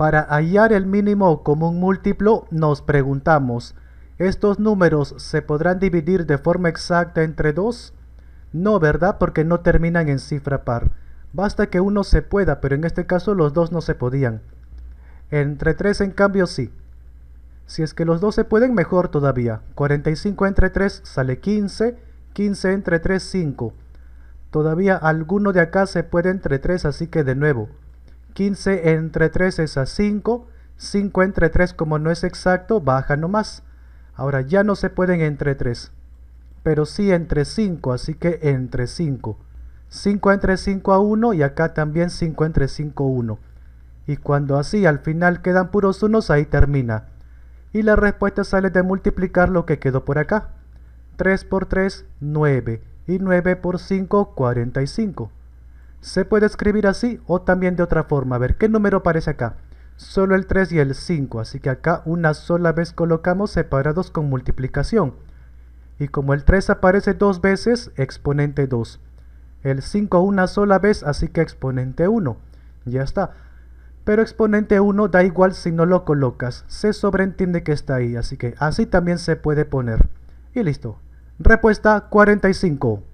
Para hallar el mínimo común múltiplo nos preguntamos, ¿estos números se podrán dividir de forma exacta entre 2? No, ¿verdad? Porque no terminan en cifra par. Basta que uno se pueda, pero en este caso los dos no se podían. Entre 3 en cambio sí. Si es que los dos se pueden, mejor todavía. 45 entre 3 sale 15, 15 entre 3 5. Todavía alguno de acá se puede entre 3, así que de nuevo, 15 entre 3 es a 5, 5 entre 3 como no es exacto, baja nomás. Ahora ya no se pueden entre 3, pero sí entre 5, así que entre 5. 5 entre 5 a 1 y acá también 5 entre 5 a 1. Y cuando así al final quedan puros unos, ahí termina. Y la respuesta sale de multiplicar lo que quedó por acá. 3 por 3, 9. Y 9 por 5, 45. Se puede escribir así o también de otra forma. A ver, ¿qué número aparece acá? Solo el 3 y el 5, así que acá una sola vez colocamos separados con multiplicación. Y como el 3 aparece dos veces, exponente 2. El 5 una sola vez, así que exponente 1. Ya está. Pero exponente 1 da igual si no lo colocas. Se sobreentiende que está ahí, así que así también se puede poner. Y listo. Respuesta 45.